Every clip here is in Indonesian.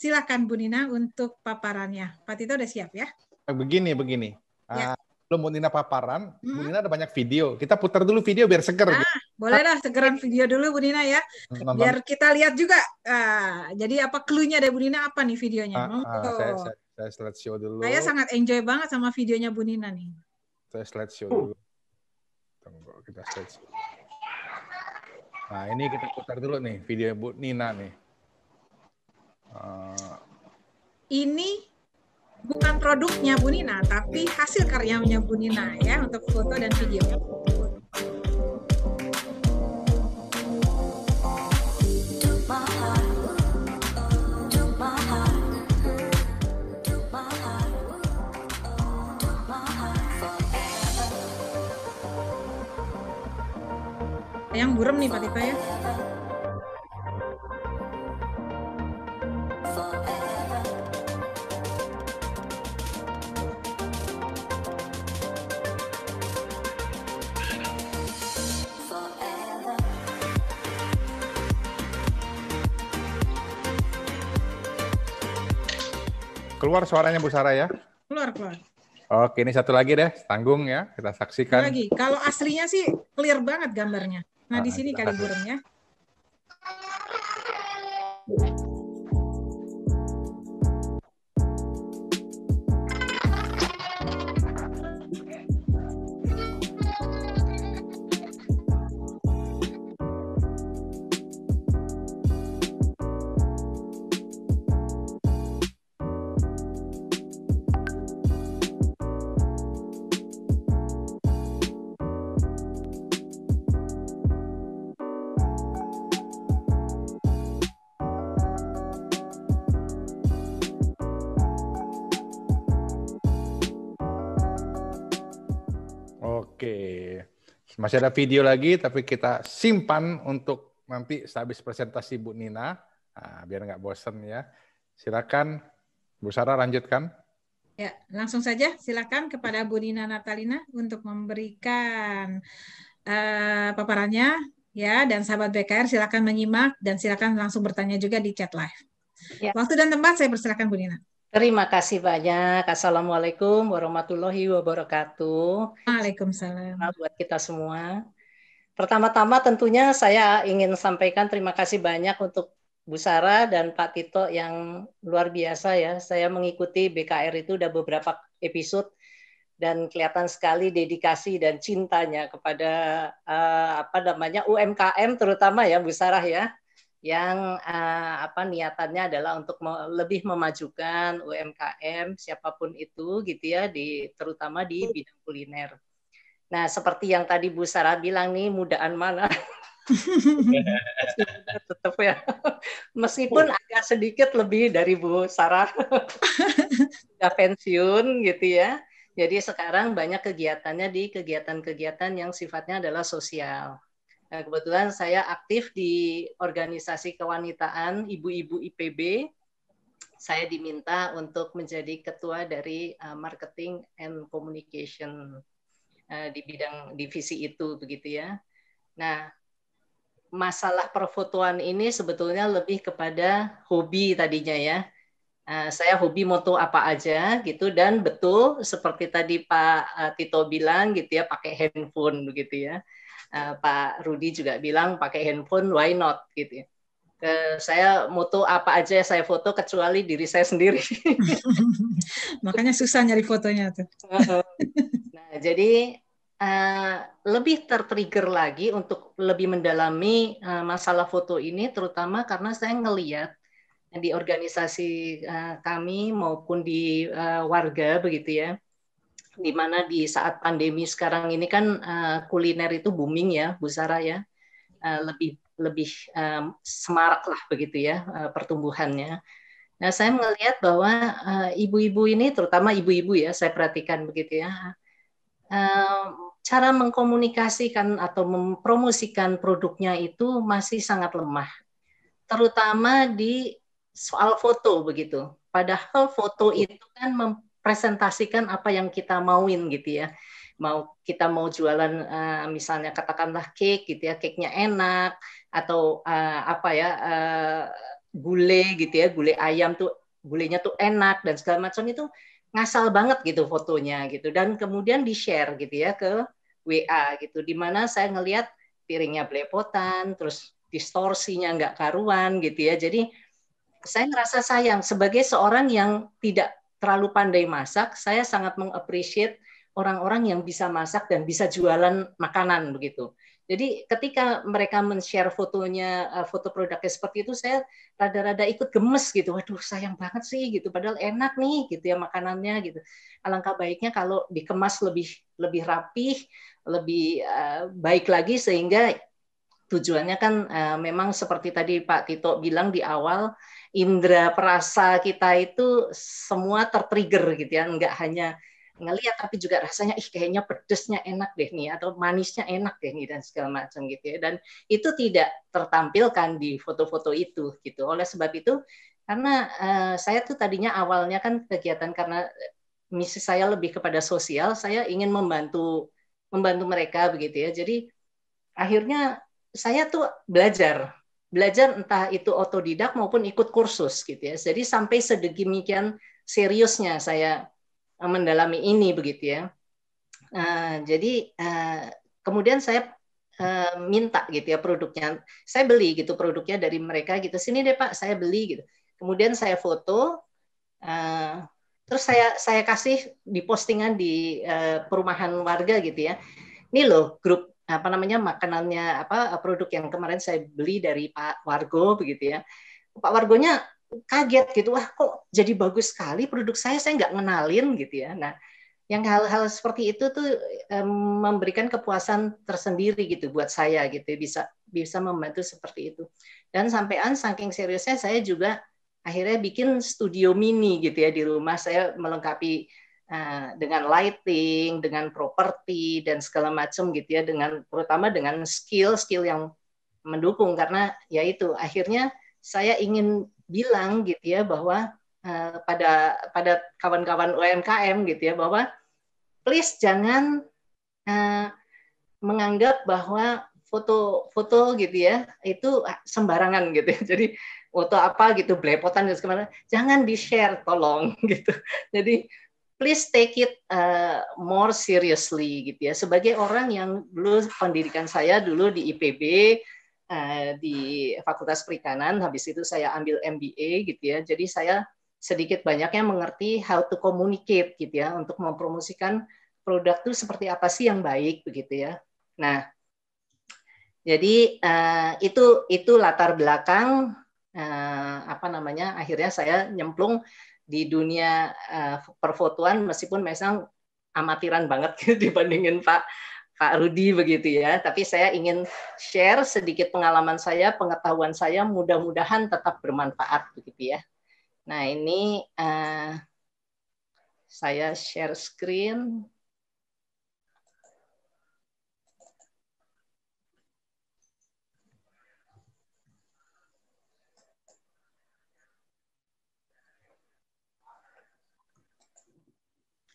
Silakan Bu Nina untuk paparannya. Pak Tito udah siap ya? Begini, begini. Ya. Uh, belum Bu Nina paparan, hmm. Bu Nina ada banyak video. Kita putar dulu video biar seger. Ah, boleh lah, segeran video dulu Bu Nina ya. Hmm, biar kita lihat juga. Uh, jadi apa cluenya dari Bu Nina apa nih videonya? Uh, uh, oh. saya, saya, saya slide show dulu. Saya sangat enjoy banget sama videonya Bu Nina nih. Saya slide show dulu. Tunggu, kita slide show. Nah, ini kita putar dulu nih video Bu Nina nih uh, ini bukan produknya Bu Nina, tapi hasil karyanya Bu Nina ya untuk foto dan video. Yang burem nih Pak Tita ya. Keluar suaranya Bu Sarah ya? Keluar, keluar. Oke, ini satu lagi deh, tanggung ya. Kita saksikan. lagi. Kalau aslinya sih clear banget gambarnya. Nah, nah di ah, sini kali burungnya. Masih ada video lagi, tapi kita simpan untuk nanti habis presentasi Bu Nina. Nah, biar nggak bosen ya. Silakan Bu Sarah lanjutkan. Ya, langsung saja silakan kepada Bu Nina Natalina untuk memberikan uh, paparannya ya dan sahabat BKR silakan menyimak dan silakan langsung bertanya juga di chat live. Ya. Waktu dan tempat saya persilakan Bu Nina. Terima kasih banyak. Assalamualaikum warahmatullahi wabarakatuh. Waalaikumsalam. Buat kita semua. Pertama-tama tentunya saya ingin sampaikan terima kasih banyak untuk Bu Sara dan Pak Tito yang luar biasa ya. Saya mengikuti BKR itu udah beberapa episode dan kelihatan sekali dedikasi dan cintanya kepada uh, apa namanya UMKM terutama ya Bu Sarah ya yang uh, apa niatannya adalah untuk me lebih memajukan UMKM siapapun itu gitu ya di terutama di bidang kuliner. Nah, seperti yang tadi Bu Sarah bilang nih mudaan mana? tetap ya. Meskipun agak sedikit lebih dari Bu Sarah sudah pensiun gitu ya. Jadi sekarang banyak kegiatannya di kegiatan-kegiatan yang sifatnya adalah sosial Nah, kebetulan saya aktif di organisasi kewanitaan ibu-ibu IPB. Saya diminta untuk menjadi ketua dari eh, marketing and communication eh, di bidang divisi itu begitu ya. Nah, masalah perfotoan ini sebetulnya lebih kepada hobi tadinya ya. saya hobi moto apa aja gitu dan betul seperti tadi Pak Tito bilang gitu ya pakai handphone begitu ya Eh, Pak Rudi juga bilang pakai handphone why not gitu ya. Ke saya moto apa aja saya foto kecuali diri saya sendiri. Makanya susah nyari fotonya tuh. Uh-huh. nah, jadi Uh, lebih tertrigger lagi untuk lebih mendalami uh, masalah foto ini, terutama karena saya ngeliat di organisasi uh, kami maupun di uh, warga begitu ya di mana di saat pandemi sekarang ini kan uh, kuliner itu booming ya, Bu Sara ya. Uh, lebih lebih um, semarak lah begitu ya uh, pertumbuhannya. Nah, saya melihat bahwa ibu-ibu uh, ini terutama ibu-ibu ya, saya perhatikan begitu ya. Uh, cara mengkomunikasikan atau mempromosikan produknya itu masih sangat lemah. Terutama di soal foto begitu. Padahal foto itu kan presentasikan apa yang kita mauin gitu ya mau kita mau jualan uh, misalnya katakanlah cake gitu ya cake-nya enak atau uh, apa ya uh, gulai gitu ya gule ayam tuh gulainya tuh enak dan segala macam itu ngasal banget gitu fotonya gitu dan kemudian di share gitu ya ke WA gitu dimana saya ngelihat piringnya belepotan terus distorsinya nggak karuan gitu ya jadi saya ngerasa sayang sebagai seorang yang tidak terlalu pandai masak, saya sangat mengapresiasi orang-orang yang bisa masak dan bisa jualan makanan begitu. Jadi ketika mereka men-share fotonya, eh, foto produknya seperti itu, saya rada-rada ikut gemes gitu. Waduh, sayang banget sih gitu. Padahal enak nih gitu ya makanannya gitu. Alangkah baiknya kalau dikemas lebih lebih rapih, lebih uh, baik lagi sehingga tujuannya kan uh, memang seperti tadi Pak Tito bilang di awal indera perasa kita itu semua tertrigger gitu ya nggak hanya ngelihat tapi juga rasanya ih kayaknya pedesnya enak deh nih atau manisnya enak deh nih dan segala macam gitu ya dan itu tidak tertampilkan di foto-foto itu gitu oleh sebab itu karena uh, saya tuh tadinya awalnya kan kegiatan karena eh, misi saya lebih kepada sosial saya ingin membantu membantu mereka begitu ya jadi akhirnya saya tuh belajar belajar entah itu otodidak maupun ikut kursus gitu ya. Jadi sampai sedemikian seriusnya saya eh, mendalami ini begitu ya. Uh, jadi uh, kemudian saya uh, minta gitu ya produknya. Saya beli gitu produknya dari mereka gitu. Sini deh Pak, saya beli gitu. Kemudian saya foto uh, terus saya saya kasih di postingan di uh, perumahan warga gitu ya. Ini loh grup apa namanya makanannya apa produk yang kemarin saya beli dari Pak Wargo begitu ya Pak Wargonya kaget gitu wah kok jadi bagus sekali produk saya saya nggak ngenalin gitu ya nah yang hal-hal seperti itu tuh um, memberikan kepuasan tersendiri gitu buat saya gitu ya, bisa bisa membantu seperti itu dan sampean saking seriusnya saya juga akhirnya bikin studio mini gitu ya di rumah saya melengkapi Nah, dengan lighting, dengan properti dan segala macam gitu ya, dengan terutama dengan skill-skill yang mendukung karena ya itu akhirnya saya ingin bilang gitu ya bahwa uh, pada pada kawan-kawan UMKM gitu ya bahwa please jangan uh, menganggap bahwa foto-foto gitu ya itu sembarangan gitu Jadi foto apa gitu belepotan dan segala jangan di share tolong gitu. Jadi please take it uh, more seriously gitu ya. Sebagai orang yang dulu pendidikan saya dulu di IPB uh, di Fakultas Perikanan, habis itu saya ambil MBA gitu ya. Jadi saya sedikit banyaknya mengerti how to communicate gitu ya untuk mempromosikan produk itu seperti apa sih yang baik begitu ya. Nah, jadi uh, itu itu latar belakang uh, apa namanya akhirnya saya nyemplung di dunia uh, perfotoan meskipun memang amatiran banget gitu dibandingin Pak Pak Rudi begitu ya. Tapi saya ingin share sedikit pengalaman saya, pengetahuan saya, mudah-mudahan tetap bermanfaat begitu ya. Nah ini uh, saya share screen.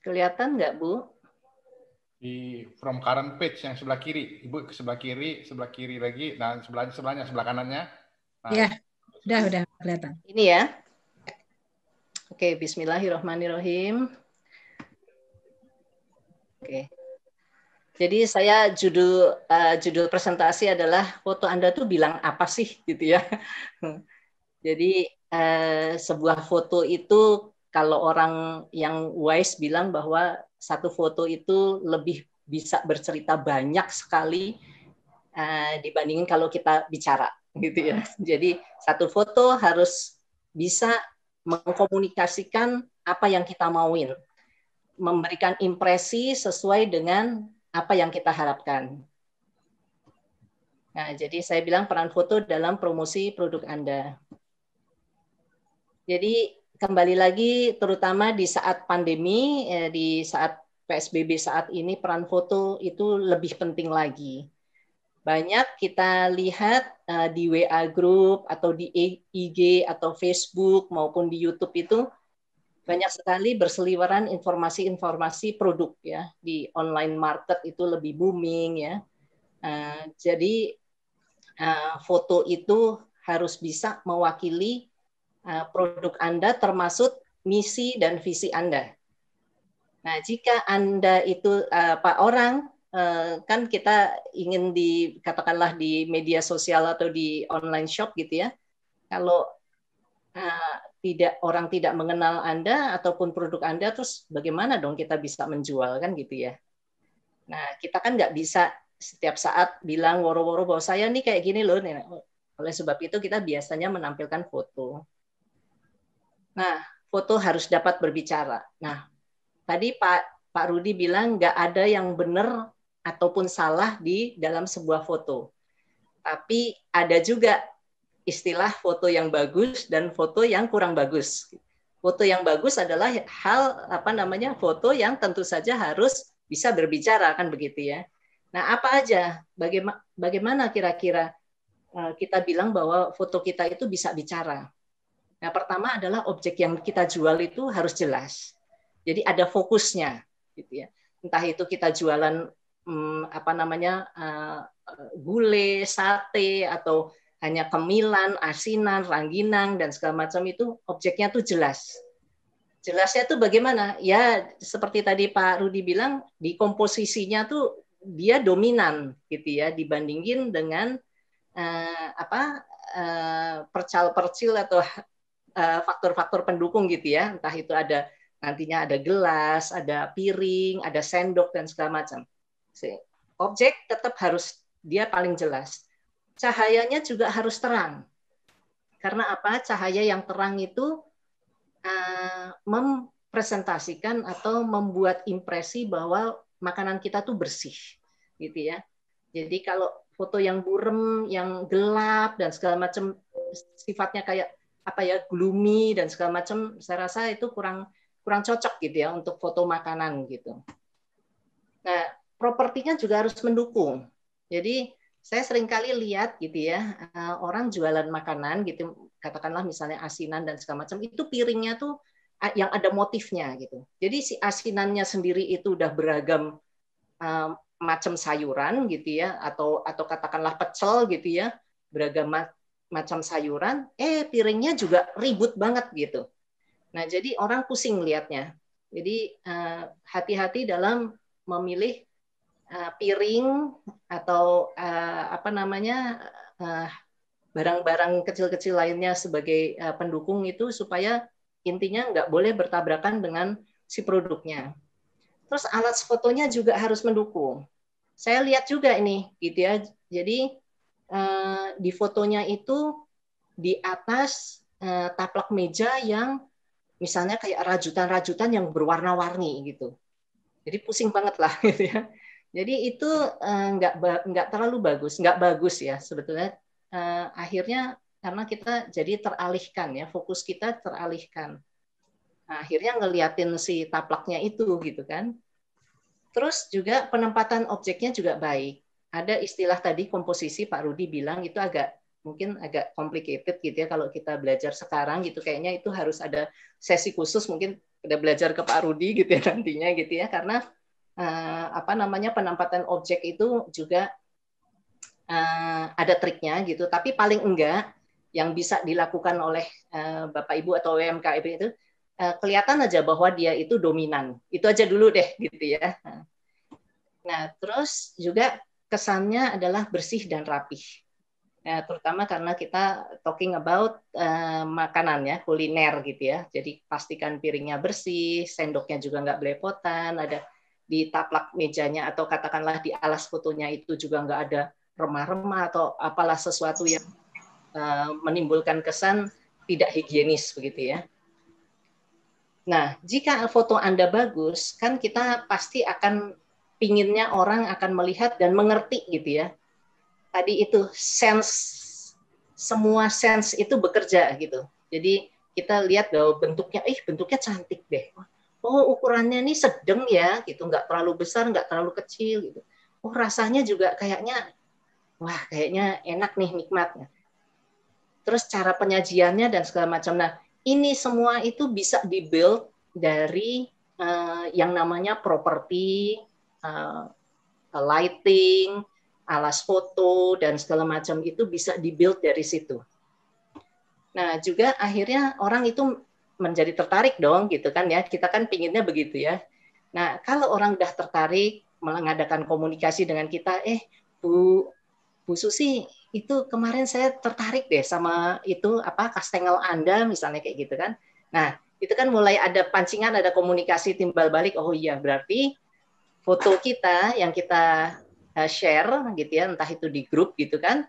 Kelihatan nggak, Bu? Di from current page yang sebelah kiri. Ibu ke sebelah kiri, sebelah kiri lagi, dan sebelah sebelahnya, sebelah kanannya. Nah, ya, udah, udah kelihatan. Ini ya. Oke, bismillahirrahmanirrahim. Oke. Jadi saya judul uh, judul presentasi adalah foto Anda tuh bilang apa sih gitu ya. Jadi uh, sebuah foto itu kalau orang yang wise bilang bahwa satu foto itu lebih bisa bercerita banyak sekali uh, dibandingin kalau kita bicara gitu ya. Jadi satu foto harus bisa mengkomunikasikan apa yang kita mauin, memberikan impresi sesuai dengan apa yang kita harapkan. Nah, jadi saya bilang peran foto dalam promosi produk Anda. Jadi kembali lagi terutama di saat pandemi, ya, di saat PSBB saat ini peran foto itu lebih penting lagi. Banyak kita lihat eh, di WA group atau di IG atau Facebook maupun di YouTube itu banyak sekali berseliweran informasi-informasi produk ya di online market itu lebih booming ya. Eh, jadi eh, foto itu harus bisa mewakili Eh, produk Anda termasuk misi dan visi Anda. Nah, jika Anda itu eh, Pak orang eh, kan kita ingin dikatakanlah di media sosial atau di online shop gitu ya. Kalau tidak orang tidak mengenal Anda ataupun produk Anda terus bagaimana dong kita bisa menjual kan gitu ya. Nah, kita kan nggak bisa setiap saat bilang woro-woro bahwa saya nih kayak gini loh. Oleh sebab itu kita biasanya menampilkan foto. Nah, foto harus dapat berbicara. Nah, tadi Pak Pak Rudi bilang nggak ada yang benar ataupun salah di dalam sebuah foto. Tapi ada juga istilah foto yang bagus dan foto yang kurang bagus. Foto yang bagus adalah hal apa namanya foto yang tentu saja harus bisa berbicara kan begitu ya. Nah apa aja bagaimana bagaimana kira-kira eh, kita bilang bahwa foto kita itu bisa bicara. Nah, pertama adalah objek yang kita jual itu harus jelas. Jadi ada fokusnya, gitu ya. Entah itu kita jualan hmm, apa namanya uh, eh, gule, sate, atau hanya kemilan, asinan, rangginang dan segala macam itu objeknya tuh jelas. Jelasnya tuh bagaimana? Ya seperti tadi Pak Rudi bilang di komposisinya tuh dia dominan gitu ya dibandingin dengan uh, apa eh, percal-percil atau Eh, faktor-faktor pendukung gitu ya, entah itu ada nantinya ada gelas, ada piring, ada sendok dan segala macam. Objek tetap harus dia paling jelas. Cahayanya juga harus terang. Karena apa? Cahaya yang terang itu uh, mempresentasikan atau membuat impresi bahwa makanan kita tuh bersih, gitu ya. Jadi kalau foto yang burem, yang gelap dan segala macam sifatnya kayak apa ya gloomy dan segala macam saya rasa itu kurang kurang cocok gitu ya untuk foto makanan gitu nah propertinya juga harus mendukung jadi saya seringkali lihat gitu ya eh, orang jualan makanan gitu katakanlah misalnya asinan dan segala macam itu piringnya tuh yang ada motifnya gitu jadi si asinannya sendiri itu udah beragam eh, macam sayuran gitu ya atau atau katakanlah pecel gitu ya beragam macam sayuran, eh piringnya juga ribut banget gitu. Nah, jadi orang pusing lihatnya. Jadi eh, hati-hati dalam memilih eh, piring atau eh, apa namanya barang-barang kecil-kecil lainnya sebagai pendukung itu supaya intinya nggak boleh bertabrakan dengan si produknya. Terus alat fotonya juga harus mendukung. Saya lihat juga ini, gitu ya. Jadi Eh, di fotonya itu di atas eh, taplak meja yang misalnya kayak rajutan-rajutan yang berwarna-warni gitu. Jadi pusing banget lah gitu ya. Jadi itu eh, nggak uh, nggak terlalu bagus, nggak bagus ya sebetulnya. akhirnya karena kita jadi teralihkan ya, fokus kita teralihkan. Nah, akhirnya ngeliatin si taplaknya itu gitu kan. Terus juga penempatan objeknya juga baik ada istilah tadi komposisi Pak Rudi bilang itu agak mungkin agak complicated gitu ya kalau kita belajar sekarang gitu kayaknya itu harus ada sesi khusus mungkin udah belajar ke Pak Rudi gitu ya nantinya gitu ya karena uh, apa namanya penempatan objek itu juga uh, ada triknya gitu tapi paling enggak yang bisa dilakukan oleh uh, Bapak Ibu atau UMKM itu kelihatan aja bahwa dia itu dominan itu aja dulu deh gitu ya nah terus juga kesannya adalah bersih dan rapih. Ya, terutama karena kita talking about uh, makanan ya, kuliner gitu ya. Jadi pastikan piringnya bersih, sendoknya juga nggak belepotan, ada di taplak mejanya atau katakanlah di alas fotonya itu juga nggak ada remah-remah atau apalah sesuatu yang uh, menimbulkan kesan tidak higienis begitu ya. Nah, jika foto Anda bagus, kan kita pasti akan pinginnya orang akan melihat dan mengerti gitu ya. Tadi itu sense semua sense itu bekerja gitu. Jadi kita lihat bahwa bentuknya, ih eh, bentuknya cantik deh. Oh ukurannya ini sedang ya gitu, nggak terlalu besar, nggak terlalu kecil gitu. Oh rasanya juga kayaknya, wah kayaknya enak nih nikmatnya. Terus cara penyajiannya dan segala macam. Nah ini semua itu bisa dibuild dari uh, yang namanya properti, uh, lighting, alas foto dan segala macam itu bisa dibuild dari situ. Nah juga akhirnya orang itu menjadi tertarik dong gitu kan ya kita kan pinginnya begitu ya. Nah kalau orang udah tertarik mengadakan komunikasi dengan kita, eh Bu Bu Susi itu kemarin saya tertarik deh sama itu apa kastengel Anda misalnya kayak gitu kan. Nah, itu kan mulai ada pancingan, ada komunikasi timbal balik. Oh iya, berarti foto kita yang kita eh, share gitu ya, entah itu di grup gitu kan,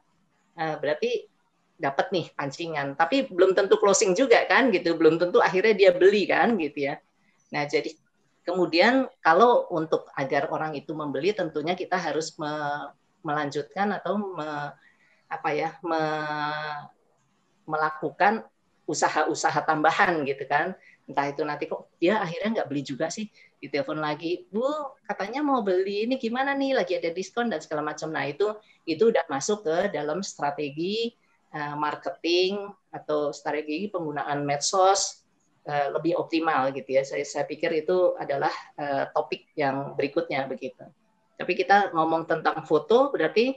eh, berarti dapat nih pancingan. Tapi belum tentu closing juga kan gitu, belum tentu akhirnya dia beli kan gitu ya. Nah jadi kemudian kalau untuk agar orang itu membeli tentunya kita harus me, melanjutkan atau me, apa ya me, melakukan usaha-usaha tambahan gitu kan entah itu nanti kok dia akhirnya nggak beli juga sih ditelepon lagi bu katanya mau beli ini gimana nih lagi ada diskon dan segala macam nah itu itu udah masuk ke dalam strategi eh, marketing atau strategi penggunaan medsos eh, lebih optimal gitu ya saya saya pikir itu adalah eh, topik yang berikutnya begitu tapi kita ngomong tentang foto berarti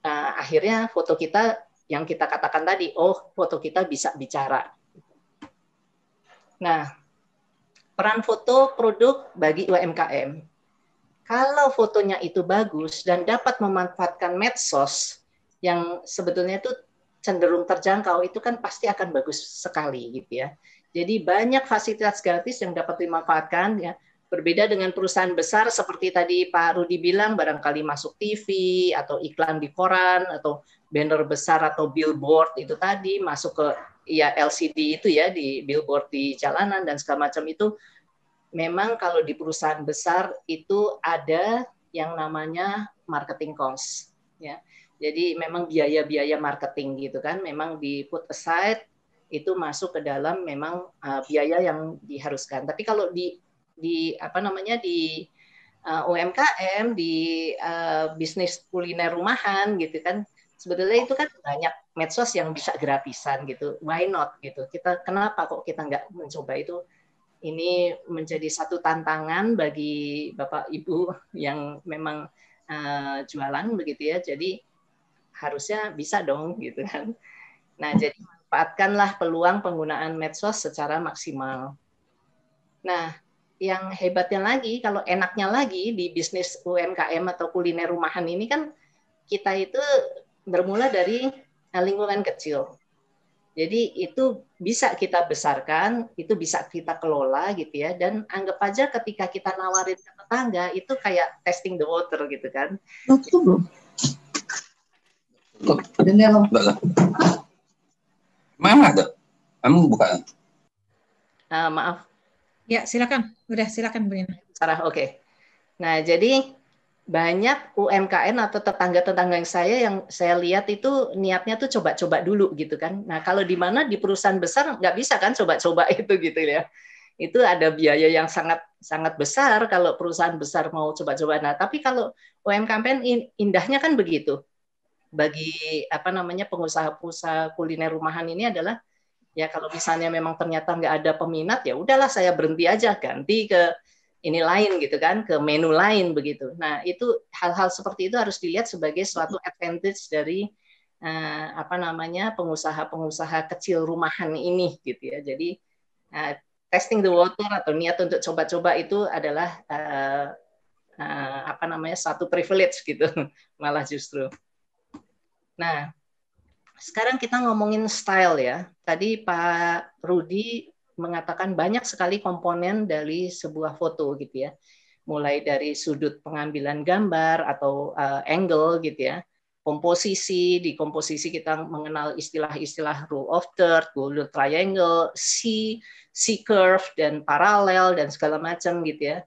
uh, akhirnya foto kita yang kita katakan tadi oh foto kita bisa bicara nah peran foto produk bagi UMKM. Kalau fotonya itu bagus dan dapat memanfaatkan medsos yang sebetulnya itu cenderung terjangkau itu kan pasti akan bagus sekali gitu ya. Jadi banyak fasilitas gratis yang dapat dimanfaatkan ya. Berbeda dengan perusahaan besar seperti tadi Pak Rudi bilang barangkali masuk TV atau iklan di koran atau banner besar atau billboard itu tadi masuk ke ya LCD itu ya di billboard di jalanan dan segala macam itu memang kalau di perusahaan besar itu ada yang namanya marketing cost ya. Jadi memang biaya-biaya marketing gitu kan memang di put aside itu masuk ke dalam memang uh, biaya yang diharuskan. Tapi kalau di di apa namanya di uh, UMKM di uh, bisnis kuliner rumahan gitu kan sebetulnya itu kan banyak medsos yang bisa gratisan gitu why not gitu kita kenapa kok kita nggak mencoba itu ini menjadi satu tantangan bagi bapak ibu yang memang uh, jualan begitu ya jadi harusnya bisa dong gitu kan nah jadi manfaatkanlah peluang penggunaan medsos secara maksimal nah yang hebatnya lagi kalau enaknya lagi di bisnis UMKM atau kuliner rumahan ini kan kita itu bermula dari Nah, lingkungan kecil. Jadi itu bisa kita besarkan, itu bisa kita kelola gitu ya. Dan anggap aja ketika kita nawarin ke tetangga itu kayak testing the water gitu kan. Mana ada? Kamu buka. Ah, maaf. Ya silakan. Udah silakan bu Sarah, oke. Okay. Nah jadi banyak UMKM atau tetangga-tetangga yang saya yang saya lihat itu niatnya tuh coba-coba dulu gitu kan. Nah kalau di mana di perusahaan besar nggak bisa kan coba-coba itu gitu ya. Itu ada biaya yang sangat sangat besar kalau perusahaan besar mau coba-coba. Nah tapi kalau UMKM indahnya kan begitu. Bagi apa namanya pengusaha-pengusaha kuliner rumahan ini adalah ya kalau misalnya memang ternyata nggak ada peminat ya udahlah saya berhenti aja ganti ke ini lain gitu kan ke menu lain begitu. Nah itu hal-hal seperti itu harus dilihat sebagai suatu advantage dari uh, apa namanya pengusaha-pengusaha kecil rumahan ini gitu ya. Jadi uh, testing the water atau niat untuk coba-coba itu adalah uh, uh, apa namanya satu privilege gitu malah justru. Nah sekarang kita ngomongin style ya. Tadi Pak Rudi mengatakan banyak sekali komponen dari sebuah foto gitu ya. Mulai dari sudut pengambilan gambar atau uh, angle gitu ya. Komposisi, di komposisi kita mengenal istilah-istilah rule of third, golden triangle, C, C curve dan paralel dan segala macam gitu ya.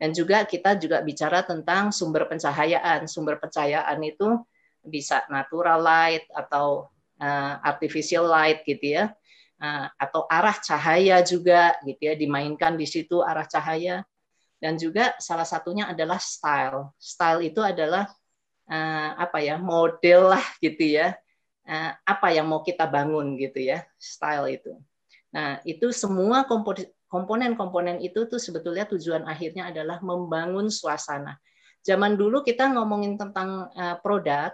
Dan juga kita juga bicara tentang sumber pencahayaan. Sumber pencahayaan itu bisa natural light atau uh, artificial light gitu ya Eh, atau arah cahaya juga gitu ya dimainkan di situ arah cahaya dan juga salah satunya adalah style style itu adalah eh, apa ya model lah gitu ya eh, apa yang mau kita bangun gitu ya style itu nah itu semua komponen-komponen itu tuh sebetulnya tujuan akhirnya adalah membangun suasana zaman dulu kita ngomongin tentang produk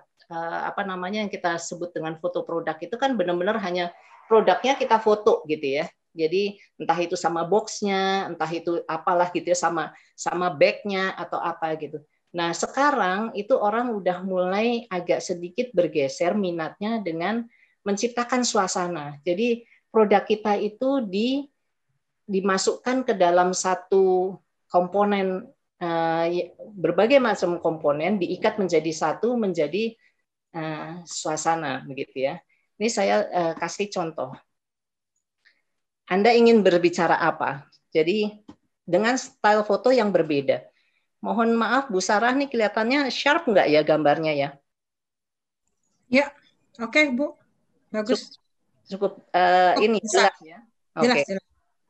apa namanya yang kita sebut dengan foto produk itu kan benar-benar hanya produknya kita foto gitu ya. Jadi entah itu sama boxnya, entah itu apalah gitu ya, sama sama bagnya atau apa gitu. Nah sekarang itu orang udah mulai agak sedikit bergeser minatnya dengan menciptakan suasana. Jadi produk kita itu di dimasukkan ke dalam satu komponen eh, ya, berbagai macam komponen diikat menjadi satu menjadi eh, suasana begitu ya. Ini saya uh, kasih contoh. Anda ingin berbicara apa? Jadi dengan style foto yang berbeda. Mohon maaf Bu Sarah nih kelihatannya sharp nggak ya gambarnya ya? Ya, oke okay, Bu, bagus. Cukup, cukup uh, eh, oh, ini jelas ya. Oke. Okay.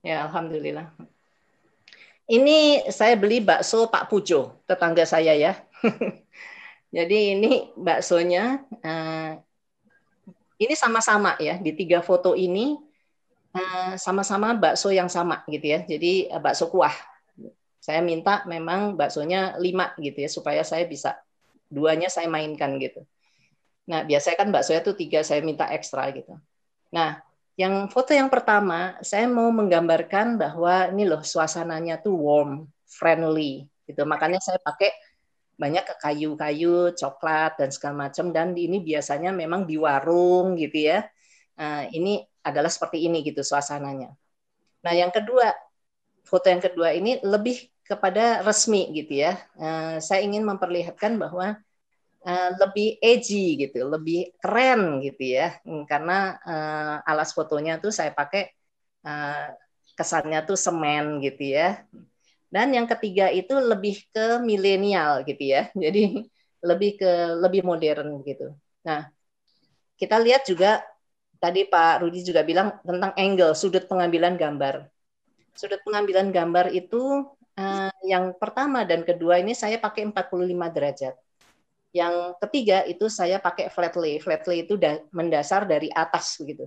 Ya Alhamdulillah. Ini saya beli bakso Pak Pujo tetangga saya ya. Jadi ini baksonya eh, ini sama-sama ya di tiga foto ini eh, sama-sama bakso yang sama gitu ya. Jadi eh, bakso kuah. Saya minta memang baksonya lima gitu ya supaya saya bisa duanya saya mainkan gitu. Nah, biasanya kan baksonya tuh tiga saya minta ekstra gitu. Nah, yang foto yang pertama saya mau menggambarkan bahwa ini loh suasananya tuh warm, friendly gitu. Makanya saya pakai banyak ke kayu-kayu, coklat dan segala macam dan ini biasanya memang di warung gitu ya. Nah, ini adalah seperti ini gitu suasananya. Nah, yang kedua, foto yang kedua ini lebih kepada resmi gitu ya. Uh, saya ingin memperlihatkan bahwa eh, lebih edgy gitu, lebih keren gitu ya. Hmm, karena eh, alas fotonya tuh saya pakai kesannya tuh semen gitu ya. Dan yang ketiga itu lebih ke milenial gitu ya. Jadi lebih ke lebih modern gitu. Nah, kita lihat juga tadi Pak Rudi juga bilang tentang angle, sudut pengambilan gambar. Sudut pengambilan gambar itu eh, yang pertama dan kedua ini saya pakai 45 derajat. Yang ketiga itu saya pakai flat lay. Flat lay itu da mendasar dari atas begitu.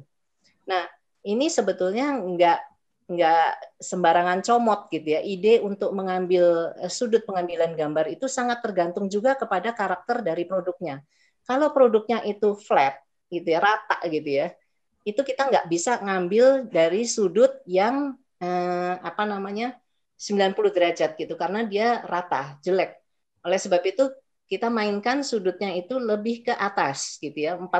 Nah, ini sebetulnya nggak nggak sembarangan comot gitu ya. Ide untuk mengambil eh, sudut pengambilan gambar itu sangat tergantung juga kepada karakter dari produknya. Kalau produknya itu flat gitu ya, rata gitu ya, itu kita nggak bisa ngambil dari sudut yang eh, apa namanya 90 derajat gitu karena dia rata, jelek. Oleh sebab itu kita mainkan sudutnya itu lebih ke atas gitu ya, 45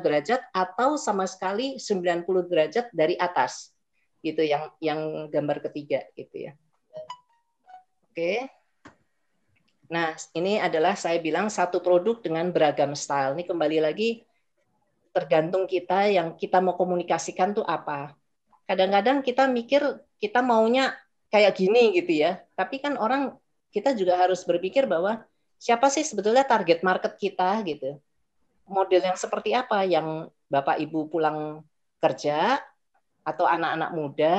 derajat atau sama sekali 90 derajat dari atas gitu yang yang gambar ketiga gitu ya. Oke. Nah, ini adalah saya bilang satu produk dengan beragam style. Ini kembali lagi tergantung kita yang kita mau komunikasikan tuh apa. Kadang-kadang kita mikir kita maunya kayak gini gitu ya. Tapi kan orang kita juga harus berpikir bahwa siapa sih sebetulnya target market kita gitu. Model yang seperti apa yang Bapak Ibu pulang kerja atau anak-anak muda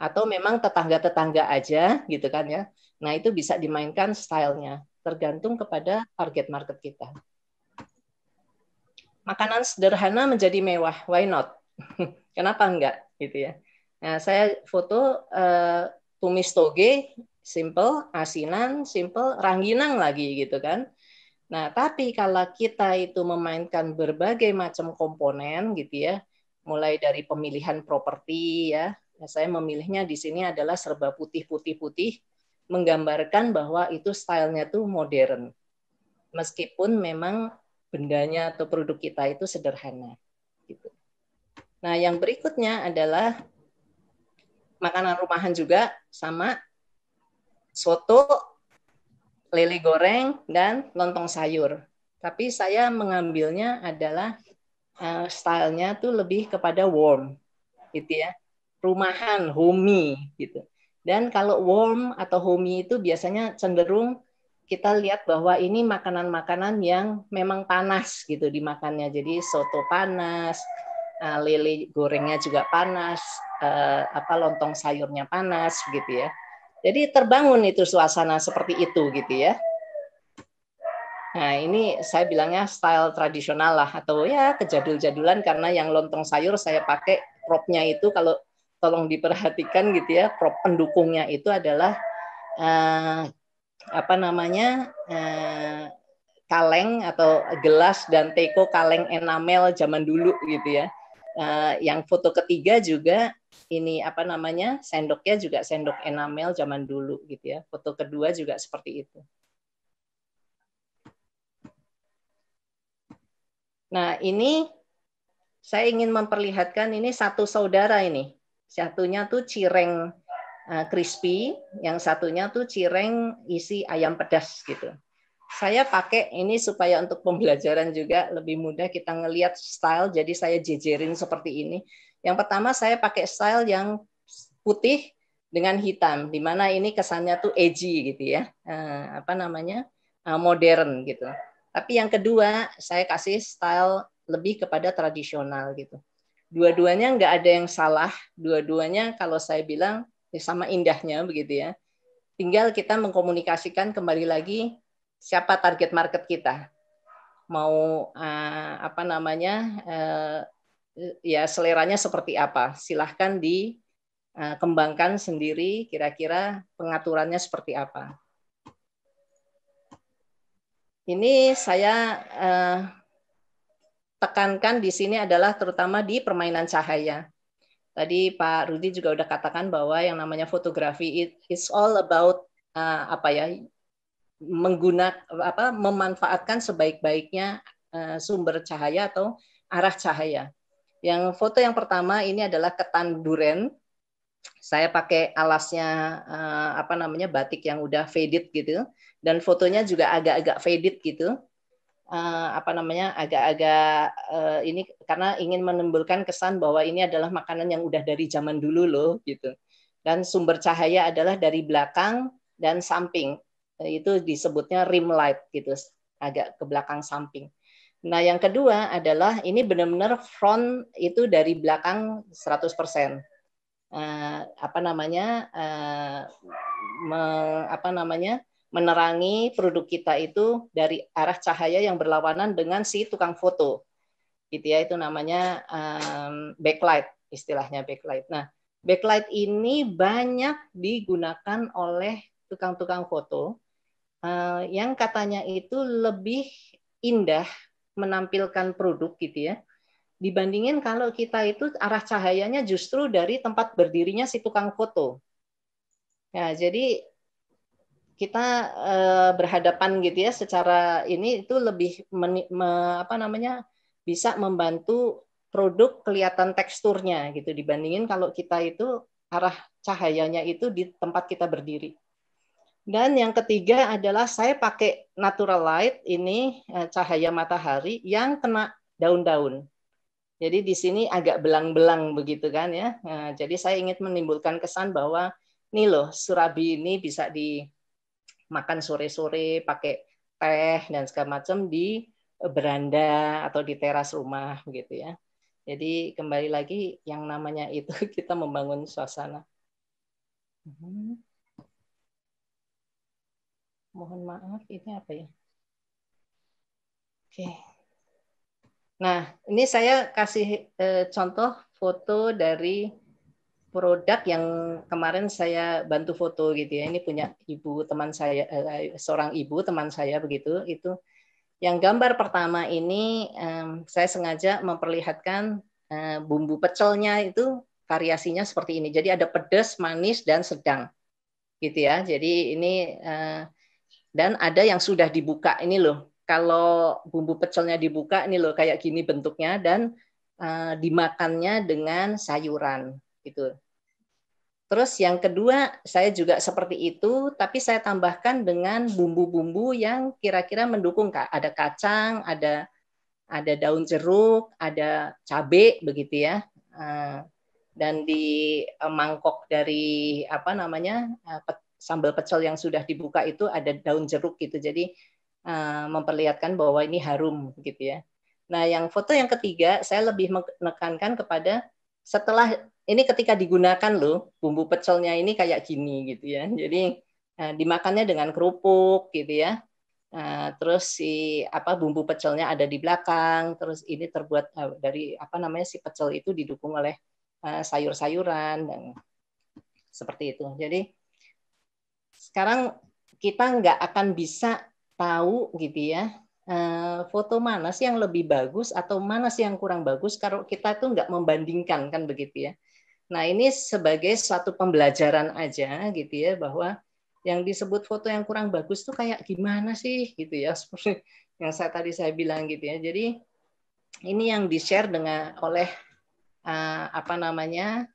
atau memang tetangga-tetangga aja gitu kan ya. Nah, itu bisa dimainkan stylenya tergantung kepada target market kita. Makanan sederhana menjadi mewah, why not? Kenapa enggak gitu ya. Nah, saya foto uh, tumis toge simple, asinan simple, rangginang lagi gitu kan. Nah, tapi kalau kita itu memainkan berbagai macam komponen gitu ya, mulai dari pemilihan properti ya. Nah, saya memilihnya di sini adalah serba putih putih putih menggambarkan bahwa itu stylenya tuh modern. Meskipun memang bendanya atau produk kita itu sederhana gitu. Nah, yang berikutnya adalah makanan rumahan juga sama soto, lele goreng dan lontong sayur. Tapi saya mengambilnya adalah uh, stylenya tuh lebih kepada warm gitu ya rumahan homey gitu dan kalau warm atau homey itu biasanya cenderung kita lihat bahwa ini makanan-makanan yang memang panas gitu dimakannya jadi soto panas uh, lele gorengnya juga panas uh, apa lontong sayurnya panas gitu ya jadi terbangun itu suasana seperti itu gitu ya Nah, ini saya bilangnya style tradisional lah atau ya kejadul-jadulan karena yang lontong sayur saya pakai propnya itu kalau tolong diperhatikan gitu ya, prop pendukungnya itu adalah eh, apa namanya? Eh, kaleng atau gelas dan teko kaleng enamel zaman dulu gitu ya. Eh, yang foto ketiga juga ini apa namanya? sendoknya juga sendok enamel zaman dulu gitu ya. Foto kedua juga seperti itu. Nah, ini saya ingin memperlihatkan ini satu saudara ini. Satunya tuh cireng eh, crispy, yang satunya tuh cireng isi ayam pedas gitu. Saya pakai ini supaya untuk pembelajaran juga lebih mudah kita ngelihat style, jadi saya jejerin seperti ini. Yang pertama saya pakai style yang putih dengan hitam, di mana ini kesannya tuh edgy gitu ya, eh, apa namanya eh, modern gitu. Tapi yang kedua, saya kasih style lebih kepada tradisional gitu. Dua-duanya nggak ada yang salah, dua-duanya kalau saya bilang ya sama indahnya begitu ya. Tinggal kita mengkomunikasikan kembali lagi siapa target market kita. Mau eh, apa namanya uh, ya seleranya seperti apa? Silahkan dikembangkan eh, sendiri kira-kira pengaturannya seperti apa. Ini saya eh, tekankan di sini adalah terutama di permainan cahaya. Tadi Pak Rudi juga udah katakan bahwa yang namanya fotografi it, it's all about uh, apa ya menggunakan apa memanfaatkan sebaik-baiknya uh, sumber cahaya atau arah cahaya. Yang foto yang pertama ini adalah ketan duren saya pakai alasnya eh, apa namanya batik yang udah faded gitu dan fotonya juga agak-agak faded gitu eh, apa namanya agak-agak eh, ini karena ingin menimbulkan kesan bahwa ini adalah makanan yang udah dari zaman dulu loh gitu dan sumber cahaya adalah dari belakang dan samping itu disebutnya rim light gitu agak ke belakang samping nah yang kedua adalah ini benar-benar front itu dari belakang 100% uh, apa namanya uh, me, apa namanya menerangi produk kita itu dari arah cahaya yang berlawanan dengan si tukang foto gitu ya itu namanya um, backlight istilahnya backlight nah backlight ini banyak digunakan oleh tukang-tukang foto uh, yang katanya itu lebih indah menampilkan produk gitu ya dibandingin kalau kita itu arah cahayanya justru dari tempat berdirinya si tukang foto. Ya, jadi kita e, berhadapan gitu ya secara ini itu lebih men, me, apa namanya bisa membantu produk kelihatan teksturnya gitu dibandingin kalau kita itu arah cahayanya itu di tempat kita berdiri. Dan yang ketiga adalah saya pakai natural light ini eh, cahaya matahari yang kena daun-daun. Jadi di sini agak belang-belang begitu kan ya. Nah, jadi saya ingin menimbulkan kesan bahwa nih loh surabi ini bisa dimakan sore-sore pakai teh dan segala macam di beranda atau di teras rumah gitu ya. Jadi kembali lagi yang namanya itu kita membangun suasana. Hmm. Mohon maaf ini apa ya? Oke. Okay. Nah, ini saya kasih eh, contoh foto dari produk yang kemarin saya bantu foto gitu ya. Ini punya ibu teman saya, eh, eh seorang ibu teman saya begitu. Itu yang gambar pertama ini eh, saya sengaja memperlihatkan eh, bumbu pecelnya itu variasinya seperti ini. Jadi ada pedas, manis, dan sedang gitu ya. Jadi ini eh, dan ada yang sudah dibuka ini loh kalau bumbu pecelnya dibuka nih loh kayak gini bentuknya dan uh, dimakannya dengan sayuran gitu. Terus yang kedua saya juga seperti itu tapi saya tambahkan dengan bumbu-bumbu yang kira-kira mendukung Kak. Ada kacang, ada ada daun jeruk, ada cabai begitu ya. Uh, dan di eh, mangkok dari apa namanya sambal pecel yang sudah dibuka itu ada daun jeruk gitu. Jadi Eh, memperlihatkan bahwa ini harum gitu ya. Nah, yang foto yang ketiga saya lebih menekankan kepada setelah ini ketika digunakan loh bumbu pecelnya ini kayak gini gitu ya. Jadi eh, dimakannya dengan kerupuk gitu ya. Eh, terus si apa bumbu pecelnya ada di belakang, terus ini terbuat dari apa namanya si pecel itu didukung oleh sayur-sayuran dan seperti itu. Jadi sekarang kita nggak akan bisa tahu gitu ya eh, foto mana sih yang lebih bagus atau mana sih yang kurang bagus kalau kita tuh nggak membandingkan kan begitu ya. Nah ini sebagai satu pembelajaran aja gitu ya bahwa yang disebut foto yang kurang bagus tuh kayak gimana sih gitu ya seperti yang saya tadi saya bilang gitu ya. Jadi ini yang di share dengan oleh eh, apa namanya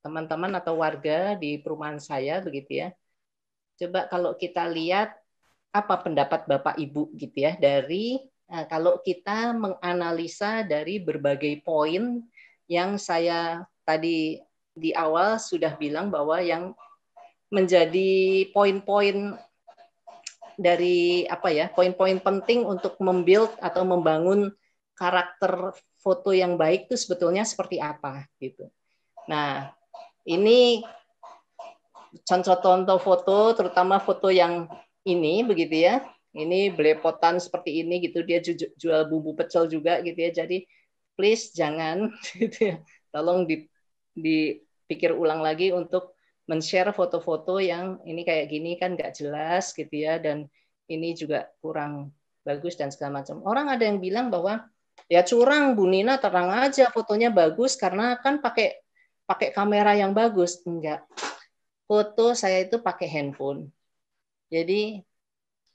teman-teman atau warga di perumahan saya begitu ya. Coba kalau kita lihat apa pendapat Bapak Ibu gitu ya dari eh, kalau kita menganalisa dari berbagai poin yang saya tadi di awal sudah bilang bahwa yang menjadi poin-poin dari apa ya poin-poin penting untuk membuild atau membangun karakter foto yang baik itu sebetulnya seperti apa gitu. Nah ini contoh-contoh foto terutama foto yang ini begitu ya ini belepotan seperti ini gitu dia jual bumbu pecel juga gitu ya jadi please jangan gitu ya tolong dipikir ulang lagi untuk men-share foto-foto yang ini kayak gini kan nggak jelas gitu ya dan ini juga kurang bagus dan segala macam orang ada yang bilang bahwa ya curang Bu Nina terang aja fotonya bagus karena kan pakai pakai kamera yang bagus enggak foto saya itu pakai handphone jadi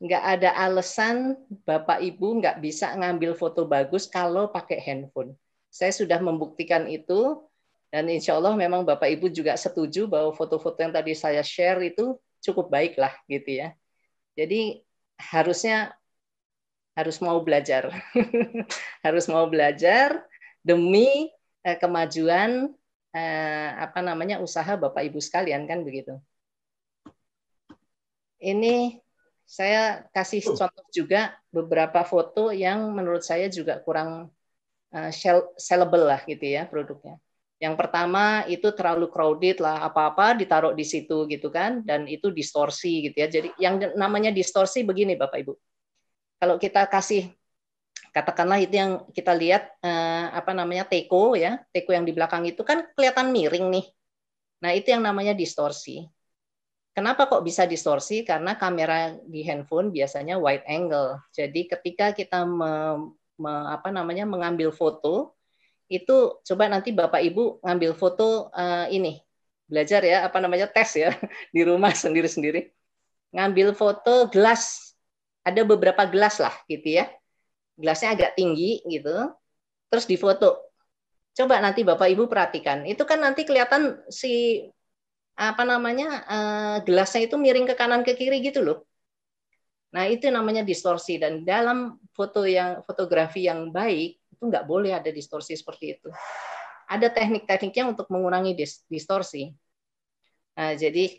nggak ada alasan Bapak Ibu nggak bisa ngambil foto bagus kalau pakai handphone. Saya sudah membuktikan itu dan insya Allah memang Bapak Ibu juga setuju bahwa foto-foto yang tadi saya share itu cukup baik lah gitu ya. Jadi harusnya harus mau belajar, harus mau belajar demi eh, kemajuan eh, apa namanya usaha Bapak Ibu sekalian kan begitu ini saya kasih oh. contoh juga beberapa foto yang menurut saya juga kurang uh, sellable lah gitu ya produknya. Yang pertama itu terlalu crowded lah, apa-apa ditaruh di situ gitu kan, dan itu distorsi gitu ya. Jadi yang namanya distorsi begini Bapak Ibu. Kalau kita kasih katakanlah itu yang kita lihat uh, apa namanya teko ya, teko yang di belakang itu kan kelihatan miring nih. Nah itu yang namanya distorsi. Kenapa kok bisa distorsi? Karena kamera di handphone biasanya wide angle. Jadi ketika kita me, me, apa namanya mengambil foto itu coba nanti Bapak Ibu ngambil foto uh, ini belajar ya apa namanya tes ya di rumah sendiri-sendiri. Ngambil foto gelas. Ada beberapa gelas lah gitu ya. Gelasnya agak tinggi gitu. Terus difoto. Coba nanti Bapak Ibu perhatikan. Itu kan nanti kelihatan si apa namanya uh, gelasnya itu miring ke kanan ke kiri gitu loh. Nah itu namanya distorsi dan dalam foto yang fotografi yang baik itu nggak boleh ada distorsi seperti itu. Ada teknik-tekniknya untuk mengurangi distorsi. Nah, jadi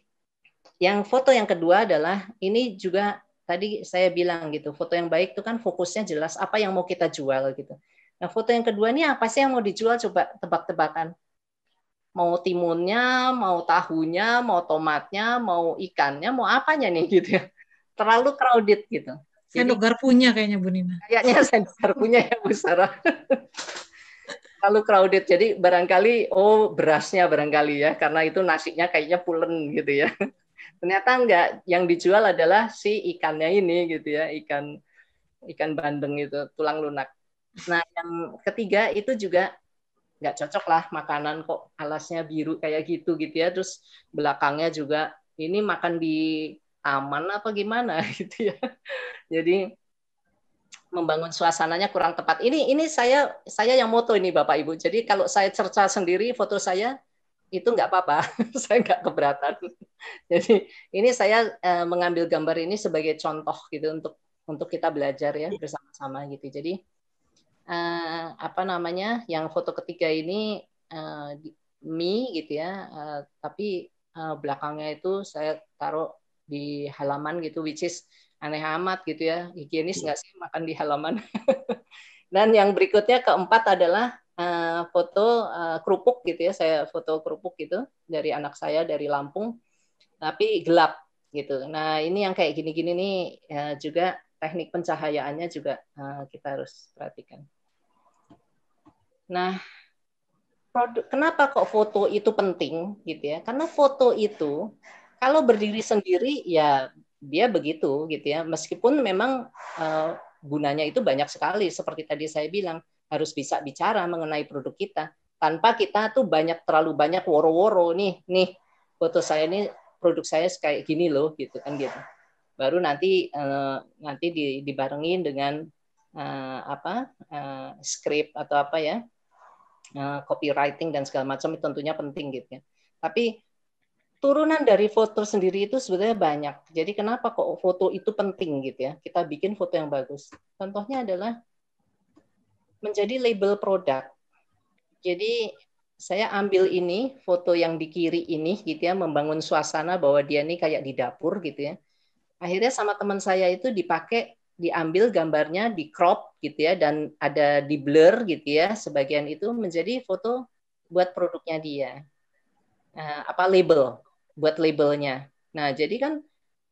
yang foto yang kedua adalah ini juga tadi saya bilang gitu foto yang baik itu kan fokusnya jelas apa yang mau kita jual gitu. Nah foto yang kedua ini apa sih yang mau dijual coba tebak-tebakan mau timunnya, mau tahunya, mau tomatnya, mau ikannya, mau apanya nih gitu ya. Terlalu crowded gitu. Jadi, sendok garpunya kayaknya Bu Nina. Kayaknya sendok garpunya ya Bu Sarah. Terlalu crowded. Jadi barangkali oh berasnya barangkali ya karena itu nasinya kayaknya pulen gitu ya. Ternyata enggak yang dijual adalah si ikannya ini gitu ya, ikan ikan bandeng itu, tulang lunak. Nah, yang ketiga itu juga nggak cocok lah makanan kok alasnya biru kayak gitu gitu ya terus belakangnya juga ini makan di aman apa gimana gitu ya jadi membangun suasananya kurang tepat ini ini saya saya yang moto ini bapak ibu jadi kalau saya cerca sendiri foto saya itu nggak apa-apa saya nggak keberatan jadi ini saya eh, mengambil gambar ini sebagai contoh gitu untuk untuk kita belajar ya iya. bersama-sama gitu jadi uh, apa namanya yang foto ketiga ini uh, eh, mie gitu ya uh, tapi uh, belakangnya itu saya taruh di halaman gitu which is aneh amat gitu ya higienis iya. nggak sih makan di halaman dan yang berikutnya keempat adalah uh, foto uh, kerupuk gitu ya saya foto kerupuk gitu dari anak saya dari Lampung tapi gelap gitu nah ini yang kayak gini-gini nih uh, juga teknik pencahayaannya juga uh, kita harus perhatikan. Nah, produk, kenapa kok foto itu penting gitu ya? Karena foto itu kalau berdiri sendiri ya dia begitu gitu ya. Meskipun memang uh, gunanya itu banyak sekali seperti tadi saya bilang harus bisa bicara mengenai produk kita tanpa kita tuh banyak terlalu banyak woro-woro nih nih foto saya ini produk saya kayak gini loh gitu kan gitu baru nanti uh, nanti dibarengin dengan uh, apa uh, script atau apa ya Eh, copywriting dan segala macam itu tentunya penting gitu ya. Tapi turunan dari foto sendiri itu sebenarnya banyak. Jadi kenapa kok foto itu penting gitu ya? Kita bikin foto yang bagus. Contohnya adalah menjadi label produk. Jadi saya ambil ini foto yang di kiri ini gitu ya membangun suasana bahwa dia ini kayak di dapur gitu ya. Akhirnya sama teman saya itu dipakai diambil gambarnya di crop gitu ya dan ada di blur gitu ya sebagian itu menjadi foto buat produknya dia nah, apa label buat labelnya nah jadi kan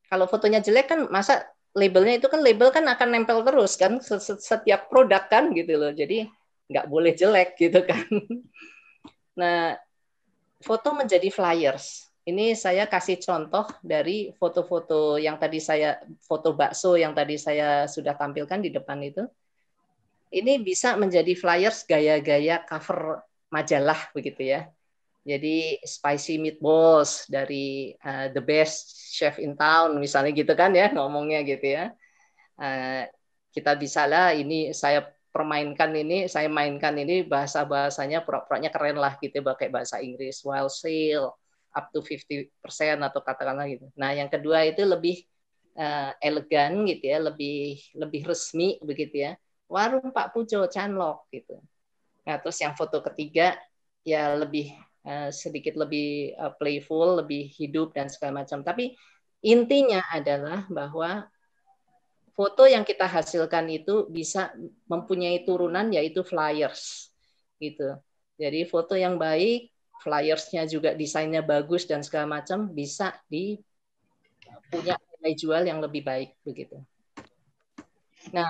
kalau fotonya jelek kan masa labelnya itu kan label kan akan nempel terus kan setiap produk kan gitu loh jadi nggak boleh jelek gitu kan nah foto menjadi flyers ini saya kasih contoh dari foto-foto yang tadi saya foto bakso yang tadi saya sudah tampilkan di depan itu. Ini bisa menjadi flyers gaya-gaya cover majalah begitu ya. Jadi spicy meatballs dari uh, the best chef in town misalnya gitu kan ya ngomongnya gitu ya. Uh, kita bisa lah ini saya permainkan ini, saya mainkan ini bahasa bahasanya pura-puranya keren lah gitu ya, pakai bahasa Inggris wild sale up to 50% atau katakanlah gitu. Nah, yang kedua itu lebih uh, elegan gitu ya, lebih lebih resmi begitu ya. Warung Pak Pujo Canlok gitu. Nah, terus yang foto ketiga ya lebih uh, sedikit lebih uh, playful, lebih hidup dan segala macam. Tapi intinya adalah bahwa foto yang kita hasilkan itu bisa mempunyai turunan yaitu flyers gitu. Jadi foto yang baik flyersnya juga desainnya bagus dan segala macam bisa di punya nilai jual yang lebih baik begitu. Nah,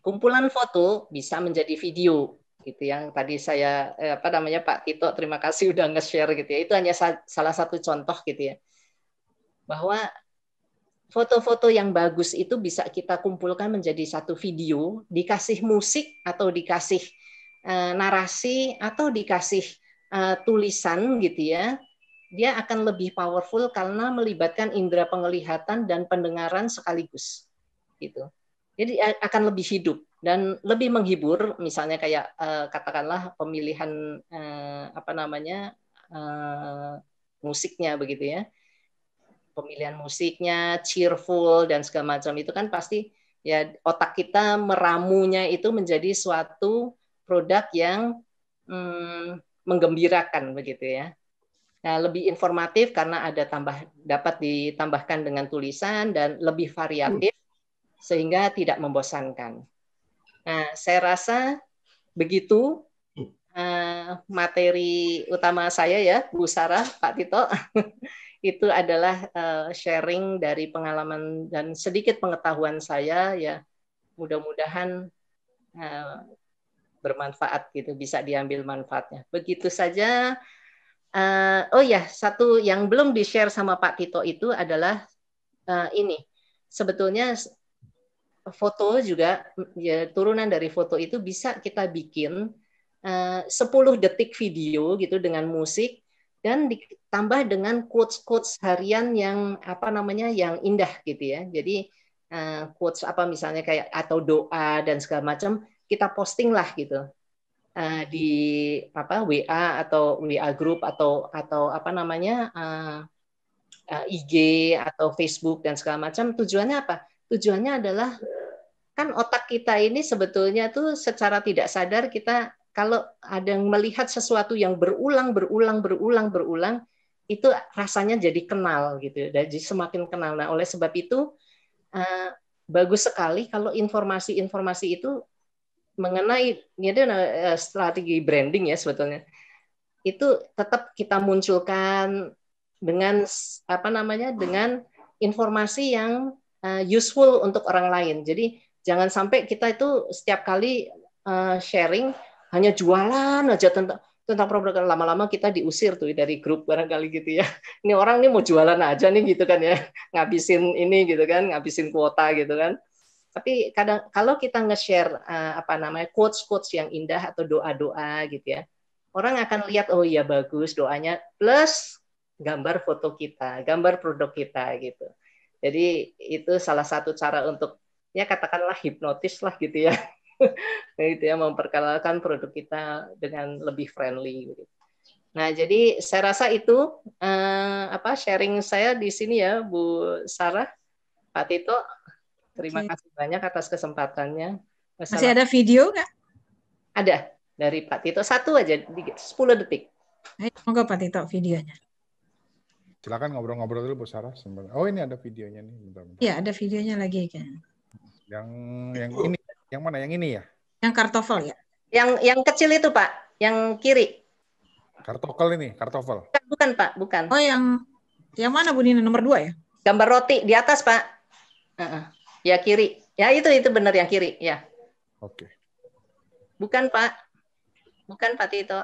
kumpulan foto bisa menjadi video gitu yang tadi saya eh, apa namanya Pak Tito terima kasih udah nge-share gitu ya. Itu hanya sa salah satu contoh gitu ya. Bahwa foto-foto yang bagus itu bisa kita kumpulkan menjadi satu video, dikasih musik atau dikasih eh, narasi atau dikasih uh, tulisan gitu ya, dia akan lebih powerful karena melibatkan indera penglihatan dan pendengaran sekaligus gitu. Jadi eh, akan lebih hidup dan lebih menghibur misalnya kayak uh, katakanlah pemilihan uh, apa namanya uh, musiknya begitu ya. Pemilihan musiknya cheerful dan segala macam itu kan pasti ya otak kita meramunya itu menjadi suatu produk yang hmm, menggembirakan begitu ya. Nah, lebih informatif karena ada tambah dapat ditambahkan dengan tulisan dan lebih variatif sehingga tidak membosankan. Nah, saya rasa begitu uh, materi utama saya ya, Bu Sarah, Pak Tito. itu adalah uh, sharing dari pengalaman dan sedikit pengetahuan saya ya. Mudah-mudahan uh, bermanfaat gitu bisa diambil manfaatnya begitu saja uh, oh ya satu yang belum di share sama Pak Tito itu adalah uh, ini sebetulnya foto juga ya, turunan dari foto itu bisa kita bikin eh, uh, 10 detik video gitu dengan musik dan ditambah dengan quotes-quotes harian yang apa namanya yang indah gitu ya. Jadi uh, quotes apa misalnya kayak atau doa dan segala macam kita posting lah gitu uh, di apa WA atau WA group atau atau apa namanya uh, eh, uh, eh, IG atau Facebook dan segala macam tujuannya apa? Tujuannya adalah kan otak kita ini sebetulnya tuh secara tidak sadar kita kalau ada yang melihat sesuatu yang berulang berulang berulang berulang itu rasanya jadi kenal gitu jadi semakin kenal nah oleh sebab itu uh, bagus sekali kalau informasi-informasi itu mengenai itu eh, strategi branding ya sebetulnya itu tetap kita munculkan dengan apa namanya dengan informasi yang eh, useful untuk orang lain. Jadi jangan sampai kita itu setiap kali eh, sharing hanya jualan aja tentang tentang produk lama-lama kita diusir tuh dari grup barangkali gitu ya. Ini orang ini mau jualan aja nih gitu kan ya, ngabisin ini gitu kan, ngabisin kuota gitu kan. Tapi kadang kalau kita nge-share uh, apa namanya quotes-quotes yang indah atau doa-doa gitu ya, orang akan lihat oh iya bagus doanya plus gambar foto kita, gambar produk kita gitu. Jadi itu salah satu cara untuk ya katakanlah hipnotis lah gitu ya gitu ya memperkenalkan produk kita dengan lebih friendly gitu. Nah, jadi saya rasa itu eh, apa sharing saya di sini ya Bu Sarah, Pak Tito. Terima okay. kasih banyak atas kesempatannya. Masalah. Masih ada video nggak? Ada dari Pak Tito satu aja 10 detik. Ayo, monggo Pak Tito videonya. Silakan ngobrol-ngobrol dulu Bu Sarah. Oh ini ada videonya nih. Bentar, Ya ada videonya lagi kan. Yang yang ini, yang mana? Yang ini ya? Yang kartofel ya. Yang yang kecil itu Pak, yang kiri. Kartofel ini, kartofel. Bukan, ya, bukan Pak, bukan. Oh yang yang mana Bu Nina nomor dua ya? Gambar roti di atas Pak. Uh -uh. Ya kiri. Ya itu itu benar yang kiri, ya. Oke. Bukan, Pak. Bukan Pak Tito.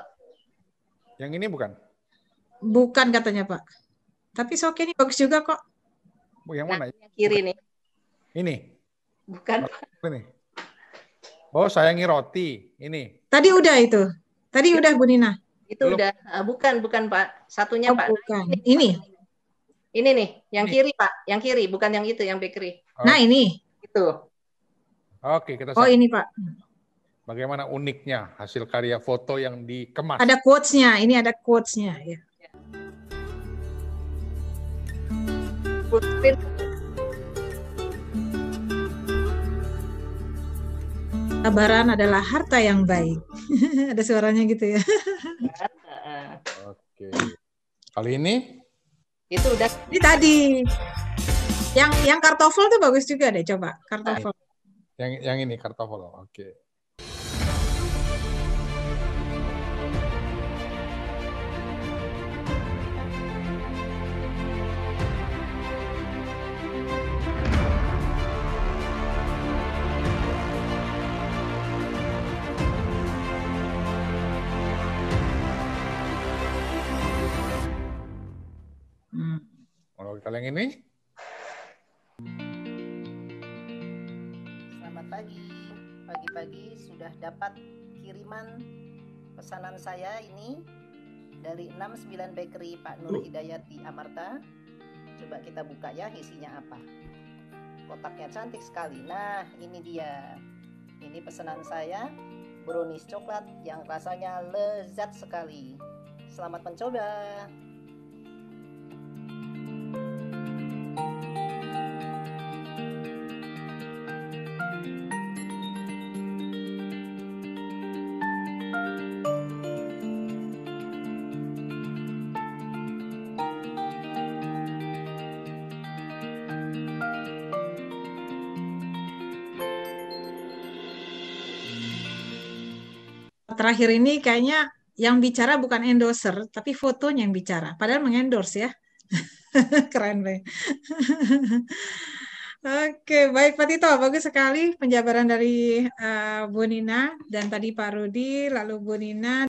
Yang ini bukan? Bukan katanya, Pak. Tapi Soke ini bagus juga kok. Oh, yang mana? Nah, yang kiri nih. Ini. Bukan, Ini. Oh, sayangi roti. Ini. Tadi udah itu. Tadi udah Bu Nina. Itu Belum. udah ah, bukan bukan Pak. Satunya oh, Pak. Bukan. Ini. Ini nih, yang ini. kiri Pak, yang kiri bukan yang itu yang bakery. Nah ini itu. Oke kita. Oh ini pak. Bagaimana uniknya hasil karya foto yang dikemas? Ada quotes-nya, ini ada quotes-nya. Ya. Kabaran adalah harta yang baik. ada suaranya gitu ya. Oke. Kali ini itu udah ini tadi yang yang kartofel tuh bagus juga deh coba kartofel yang yang ini kartofel oke okay. Kalau yang ini? Selamat pagi. Pagi-pagi sudah dapat kiriman pesanan saya ini dari 69 Bakery Pak Nur oh. di Amarta. Coba kita buka ya isinya apa. Kotaknya cantik sekali. Nah, ini dia. Ini pesanan saya brownies coklat yang rasanya lezat sekali. Selamat mencoba. terakhir ini kayaknya yang bicara bukan endorser, tapi fotonya yang bicara. Padahal mengendorse ya. Keren banget. Oke, baik Pak Tito, bagus sekali penjabaran dari uh, Bu Nina dan tadi Pak Rudi, lalu Bu Nina.